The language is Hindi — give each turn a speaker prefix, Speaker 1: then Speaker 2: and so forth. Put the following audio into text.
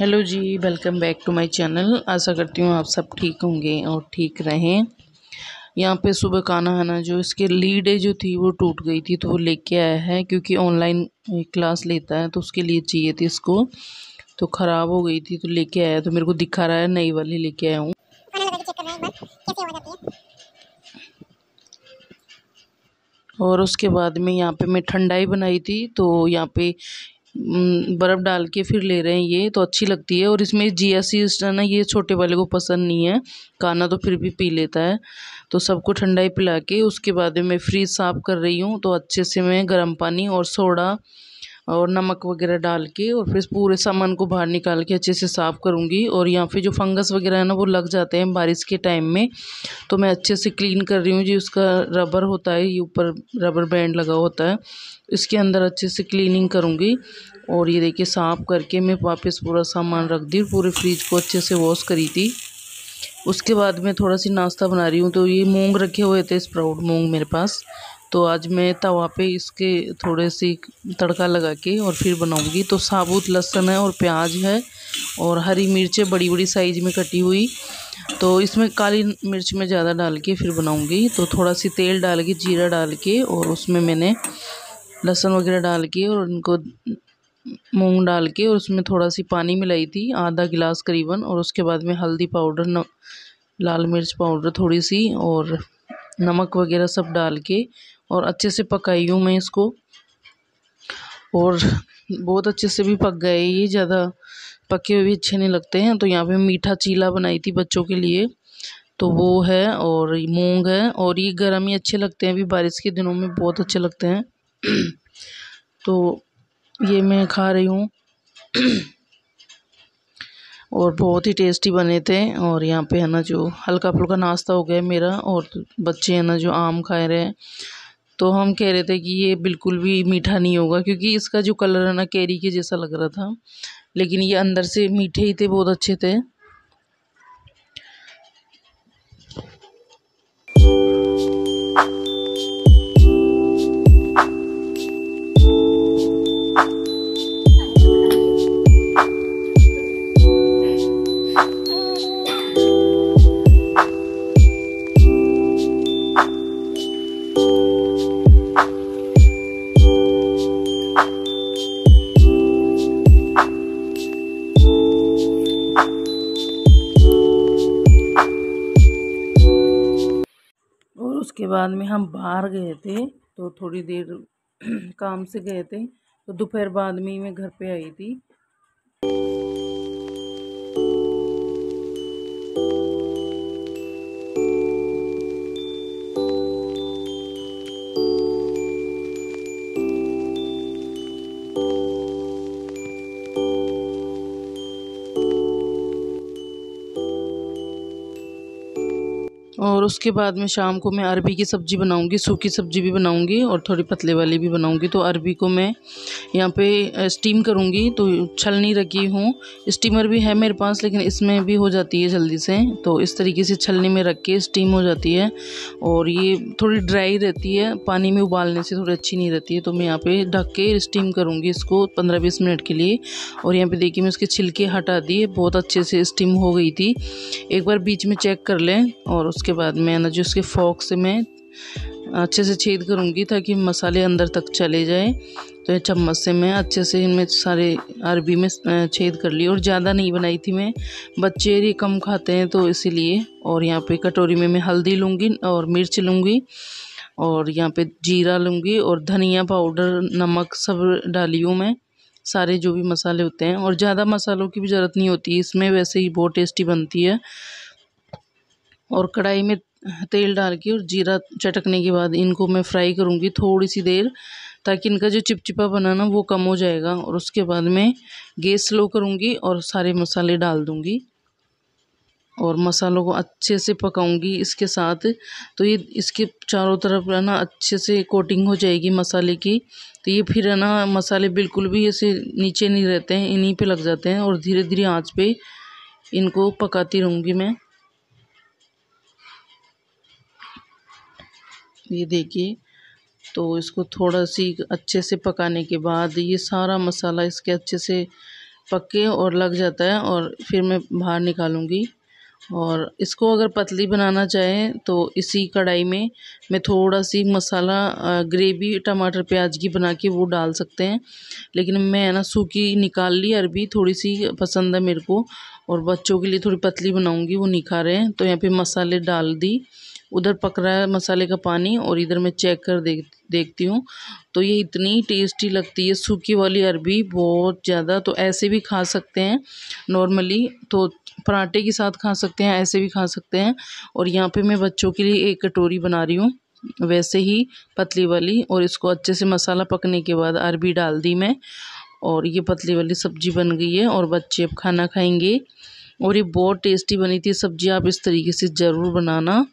Speaker 1: हेलो जी welcome back to my channel आशा करती हूँ आप सब ठीक होंगे और ठीक रहें यहाँ पे सुबह खाना ना जो इसके लीड जो थी वो टूट गई थी तो वो लेके आया है क्योंकि ऑनलाइन क्लास लेता है तो उसके लिए चाहिए थी इसको तो ख़राब हो गई थी तो लेके आया तो मेरे को दिखा रहा है नई वाली लेके आया हूँ और उसके बाद में यहाँ पे मैं ठंडाई बनाई थी तो यहाँ पे बर्फ़ डाल के फिर ले रहे हैं ये तो अच्छी लगती है और इसमें जिया सी ना ये छोटे वाले को पसंद नहीं है काना तो फिर भी पी लेता है तो सबको ठंडाई पिला के उसके बाद में फ्रीज साफ़ कर रही हूँ तो अच्छे से मैं गर्म पानी और सोडा और नमक वगैरह डाल के और फिर पूरे सामान को बाहर निकाल के अच्छे से साफ़ करूँगी और यहाँ पे जो फंगस वगैरह है ना वो लग जाते हैं बारिश के टाइम में तो मैं अच्छे से क्लीन कर रही हूँ जी उसका रबर होता है ये ऊपर रबर बैंड लगा होता है इसके अंदर अच्छे से क्लीनिंग करूँगी और ये देखिए साफ़ करके मैं वापस पूरा सामान रख दी पूरे फ्रिज को अच्छे से वॉश करी थी उसके बाद मैं थोड़ा सी नाश्ता बना रही हूँ तो ये मूंग रखे हुए थे स्प्राउट मूंग मेरे पास तो आज मैं तवा पे इसके थोड़े सी तड़का लगा के और फिर बनाऊंगी तो साबुत लहसुन है और प्याज है और हरी मिर्चें बड़ी बड़ी साइज में कटी हुई तो इसमें काली मिर्च में ज़्यादा डाल के फिर बनाऊंगी तो थोड़ा सी तेल डाल के जीरा डाल के और उसमें मैंने लहसुन वगैरह डाल के और उनको मूंग डाल के और उसमें थोड़ा सी पानी मिलाई थी आधा गिलास करीबन और उसके बाद में हल्दी पाउडर न, लाल मिर्च पाउडर थोड़ी सी और नमक वगैरह सब डाल के और अच्छे से पकाई हूँ मैं इसको और बहुत अच्छे से भी पक गए ये ज़्यादा पके हुए भी अच्छे नहीं लगते हैं तो यहाँ पे मीठा चीला बनाई थी बच्चों के लिए तो वो है और मूंग है और ये गर्म ही अच्छे लगते हैं अभी बारिश के दिनों में बहुत अच्छे लगते हैं तो ये मैं खा रही हूँ और बहुत ही टेस्टी बने थे और यहाँ पे है ना जो हल्का फुल्का नाश्ता हो गया मेरा और बच्चे है ना जो आम खाए रहे हैं तो हम कह रहे थे कि ये बिल्कुल भी मीठा नहीं होगा क्योंकि इसका जो कलर है ना कैरी के जैसा लग रहा था लेकिन ये अंदर से मीठे ही थे बहुत अच्छे थे बाद में हम बाहर गए थे तो थोड़ी देर काम से गए थे तो दोपहर बाद में ही मैं घर पे आई थी और उसके बाद में शाम को मैं अरबी की सब्ज़ी बनाऊंगी सूखी सब्ज़ी भी बनाऊंगी और थोड़ी पतले वाली भी बनाऊंगी तो अरबी को मैं यहाँ पे स्टीम करूंगी तो छलनी रखी हूँ स्टीमर भी है मेरे पास लेकिन इसमें भी हो जाती है जल्दी से तो इस तरीके से छलनी में रख के स्टीम हो जाती है और ये थोड़ी ड्राई रहती है पानी में उबालने से थोड़ी अच्छी नहीं रहती है तो मैं यहाँ पर ढक के स्टीम करूँगी इसको पंद्रह बीस मिनट के लिए और यहाँ पर देखिए मैं उसके छिलके हटा दिए बहुत अच्छे से स्टीम हो गई थी एक बार बीच में चेक कर लें और उसके बाद मैं ना जो उसके फोक से मैं अच्छे से छेद करूँगी ताकि मसाले अंदर तक चले जाएँ तो चम्मच से मैं अच्छे से इनमें सारे अरबी में छेद कर ली और ज़्यादा नहीं बनाई थी मैं बच्चे ही कम खाते हैं तो इसीलिए और यहाँ पे कटोरी में मैं हल्दी लूँगी और मिर्च लूँगी और यहाँ पे जीरा लूँगी और धनिया पाउडर नमक सब डाली हूँ मैं सारे जो भी मसाले होते हैं और ज़्यादा मसालों की भी ज़रूरत नहीं होती इसमें वैसे ही बहुत टेस्टी बनती है और कढ़ाई में तेल डाल के और जीरा चटकने के बाद इनको मैं फ्राई करूँगी थोड़ी सी देर ताकि इनका जो चिपचिपा बना ना वो कम हो जाएगा और उसके बाद मैं गैस स्लो करूँगी और सारे मसाले डाल दूँगी और मसालों को अच्छे से पकाऊंगी इसके साथ तो ये इसके चारों तरफ है ना अच्छे से कोटिंग हो जाएगी मसाले की तो ये फिर है ना मसाले बिल्कुल भी ऐसे नीचे नहीं रहते हैं इन्हीं पे लग जाते हैं और धीरे धीरे आंच पे इनको पकाती रहूँगी मैं ये देखिए तो इसको थोड़ा सी अच्छे से पकाने के बाद ये सारा मसाला इसके अच्छे से पके और लग जाता है और फिर मैं बाहर निकालूँगी और इसको अगर पतली बनाना चाहें तो इसी कढ़ाई में मैं थोड़ा सी मसाला ग्रेवी टमाटर प्याज की बना के वो डाल सकते हैं लेकिन मैं ना सूखी निकाल ली अरबी थोड़ी सी पसंद है मेरे को और बच्चों के लिए थोड़ी पतली बनाऊंगी वो नहीं रहे हैं तो यहाँ पे मसाले डाल दी उधर पक रहा है मसाले का पानी और इधर मैं चेक कर देख देखती हूँ तो ये इतनी टेस्टी लगती है सूखी वाली अरबी बहुत ज़्यादा तो ऐसे भी खा सकते हैं नॉर्मली तो पराठे के साथ खा सकते हैं ऐसे भी खा सकते हैं और यहाँ पे मैं बच्चों के लिए एक कटोरी बना रही हूँ वैसे ही पतली वाली और इसको अच्छे से मसाला पकने के बाद अरबी डाल दी मैं और ये पतली वाली सब्जी बन गई है और बच्चे अब खाना खाएंगे और ये बहुत टेस्टी बनी थी सब्जी आप इस तरीके से ज़रूर बनाना